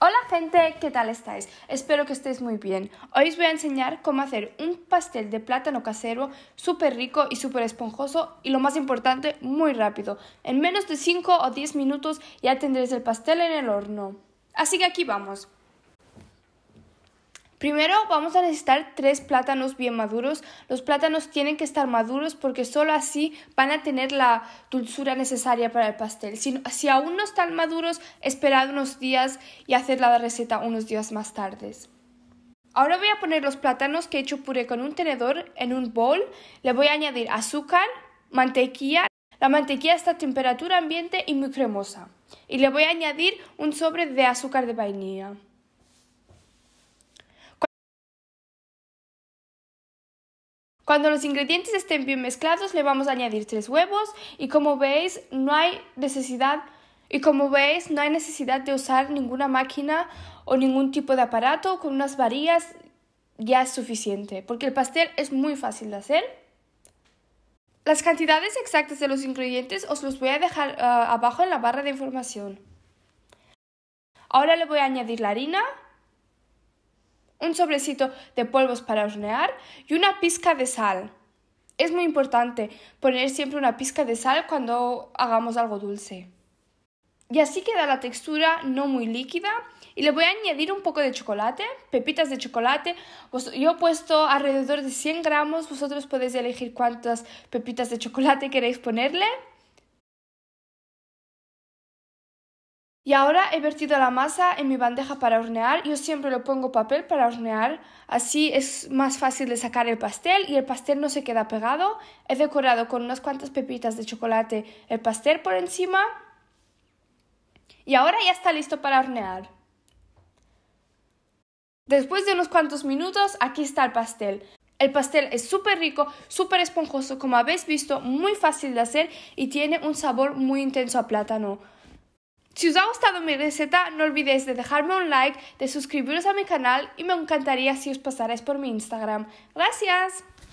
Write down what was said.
Hola gente, ¿qué tal estáis? Espero que estéis muy bien. Hoy os voy a enseñar cómo hacer un pastel de plátano casero súper rico y súper esponjoso y lo más importante, muy rápido. En menos de 5 o 10 minutos ya tendréis el pastel en el horno. Así que aquí vamos. Primero vamos a necesitar tres plátanos bien maduros. Los plátanos tienen que estar maduros porque solo así van a tener la dulzura necesaria para el pastel. Si, aún no están maduros, esperad unos días y hacer la receta unos días más tarde. Ahora voy a poner los plátanos que he hecho puré con un tenedor en un bol. Le voy a añadir azúcar, mantequilla. La mantequilla está a temperatura ambiente y muy cremosa. Y le voy a añadir un sobre de azúcar de vainilla. Cuando los ingredientes estén bien mezclados, le vamos a añadir tres huevos y como veis, no hay necesidad y como veis, no hay necesidad de usar ninguna máquina o ningún tipo de aparato, con unas varillas ya es suficiente, porque el pastel es muy fácil de hacer. Las cantidades exactas de los ingredientes os los voy a dejar ah, abajo en la barra de información. Ahora le voy a añadir la harina, un sobrecito de polvos para hornear y una pizca de sal. Es muy importante poner siempre una pizca de sal cuando hagamos algo dulce. Y así queda la textura no muy líquida. Y le voy a añadir un poco de chocolate, pepitas de chocolate. Yo he puesto alrededor de 100 gramos, vosotros podéis elegir cuántas pepitas de chocolate queréis ponerle. Y ahora he vertido la masa en mi bandeja para hornear. Yo siempre lo pongo papel para hornear. Así es más fácil de sacar el pastel y el pastel no se queda pegado. He decorado con unas cuantas pepitas de chocolate el pastel por encima. Y ahora ya está listo para hornear. Después de unos cuantos minutos, aquí está el pastel. El pastel es súper rico, súper esponjoso, como habéis visto, muy fácil de hacer y tiene un sabor muy intenso a plátano. Si os ha gustado mi receta, no olvidéis de dejarme un like, de suscribiros a mi canal y me encantaría si os pasarais por mi Instagram. ¡Gracias!